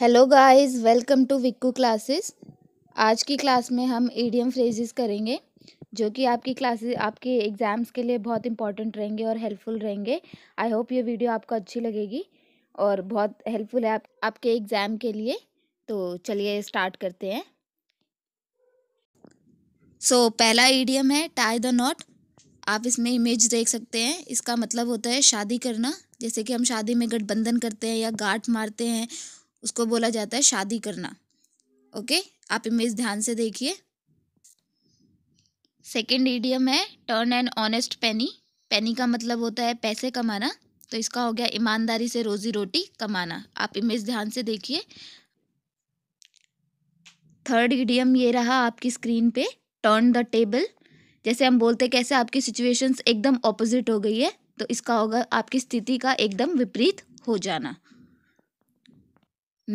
hello guys welcome to Vikku classes आज की class में हम ईडियम फ्रेजेस करेंगे जो कि आपकी क्लासेस आपके एग्ज़ाम्स के लिए बहुत इंपॉर्टेंट रहेंगे और हेल्पफुल रहेंगे आई होप ये वीडियो आपको अच्छी लगेगी और बहुत हेल्पफुल है आप, आपके एग्ज़ाम के लिए तो चलिए स्टार्ट करते हैं सो so, पहला ईडीएम है टाई द नॉट आप इसमें इमेज देख सकते हैं इसका मतलब होता है शादी करना जैसे कि हम शादी में गठबंधन करते हैं या गाठ मारते हैं उसको बोला जाता है शादी करना ओके आप इमेज ध्यान से देखिए सेकेंड ईडियम है turn an honest penny penny का मतलब होता है पैसे कमाना तो इसका हो गया ईमानदारी से रोजी रोटी कमाना आप इमेज ध्यान से देखिए थर्ड ईडियम ये रहा आपकी स्क्रीन पे टर्न द टेबल जैसे हम बोलते कैसे आपकी सिचुएशंस एकदम ऑपोजिट हो गई है तो इसका होगा आपकी स्थिति का एकदम विपरीत हो जाना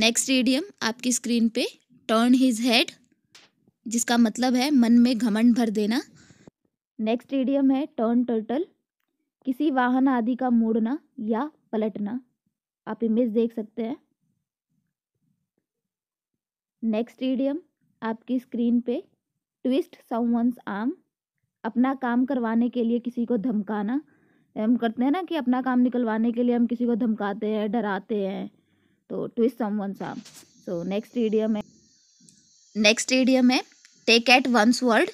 नेक्स्ट एडियम आपकी स्क्रीन पे टर्न हिज हेड जिसका मतलब है मन में घमंड भर देना नेक्स्ट एडियम है टर्न टर्टल किसी वाहन आदि का मोड़ना या पलटना आप इमेज देख सकते हैं नेक्स्ट एडियम आपकी स्क्रीन पे ट्विस्ट समवंस आर्म अपना काम करवाने के लिए किसी को धमकाना हम करते हैं ना कि अपना काम निकलवाने के लिए हम किसी को धमकाते हैं डराते हैं तो ट्विस्ट सम वन साम सो नेक्स्ट एडियम है नेक्स्ट एडियम है टेक एट वंस वर्ड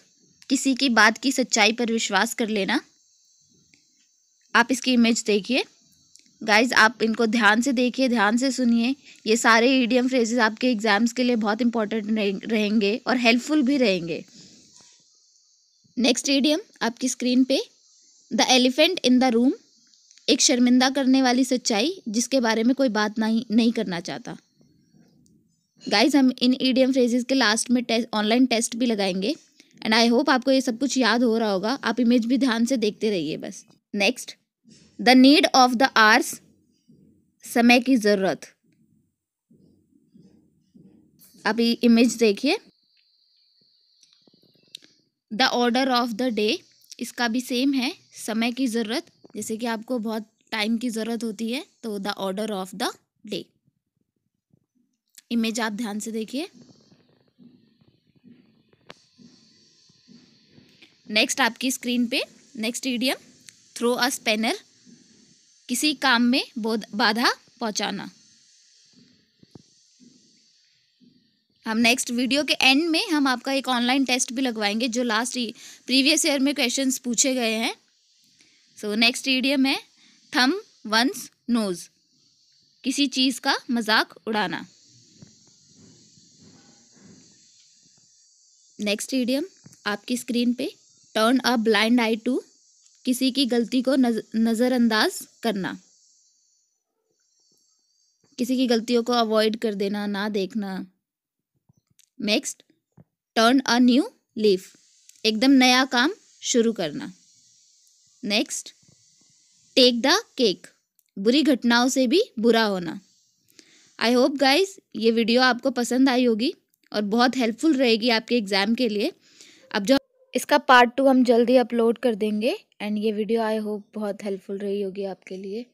किसी की बात की सच्चाई पर विश्वास कर लेना आप इसकी इमेज देखिए गाइज आप इनको ध्यान से देखिए ध्यान से सुनिए ये सारे ईडियम फ्रेजेस आपके एग्ज़ाम्स के लिए बहुत इंपॉर्टेंट रहेंगे और हेल्पफुल भी रहेंगे नेक्स्ट ईडियम आपकी स्क्रीन पे the elephant in the room एक शर्मिंदा करने वाली सच्चाई जिसके बारे में कोई बात नहीं नहीं करना चाहता गाइज हम इन ईडीएम फ्रेजेस के लास्ट में टेस्ट ऑनलाइन टेस्ट भी लगाएंगे एंड आई होप आपको ये सब कुछ याद हो रहा होगा आप इमेज भी ध्यान से देखते रहिए बस next the need of the hours समय की ज़रूरत आप इमेज देखिए the order of the day इसका भी सेम है समय की ज़रूरत जैसे कि आपको बहुत टाइम की ज़रूरत होती है तो the order of the day image आप ध्यान से देखिए नेक्स्ट आपकी स्क्रीन पे next idiom throw a spanner किसी काम में बाधा पहुंचाना हम नेक्स्ट वीडियो के एंड में हम आपका एक ऑनलाइन टेस्ट भी लगवाएंगे जो लास्ट प्रीवियस ईयर में क्वेश्चंस पूछे गए हैं सो नेक्स्ट ईडियम है थम वंस नोज किसी चीज़ का मजाक उड़ाना नेक्स्ट ईडियम आपकी स्क्रीन पे turn a blind eye to किसी की गलती को नज़रअंदाज करना किसी की गलतियों को अवॉइड कर देना ना देखना next turn a new leaf एकदम नया काम शुरू करना नेक्स्ट टेक द केक बुरी घटनाओं से भी बुरा होना आई होप गाइज ये वीडियो आपको पसंद आई होगी और बहुत हेल्पफुल रहेगी आपके एग्ज़ाम के लिए अब जो इसका पार्ट टू हम जल्दी अपलोड कर देंगे एंड ये वीडियो आई होप बहुत हेल्पफुल रही होगी आपके लिए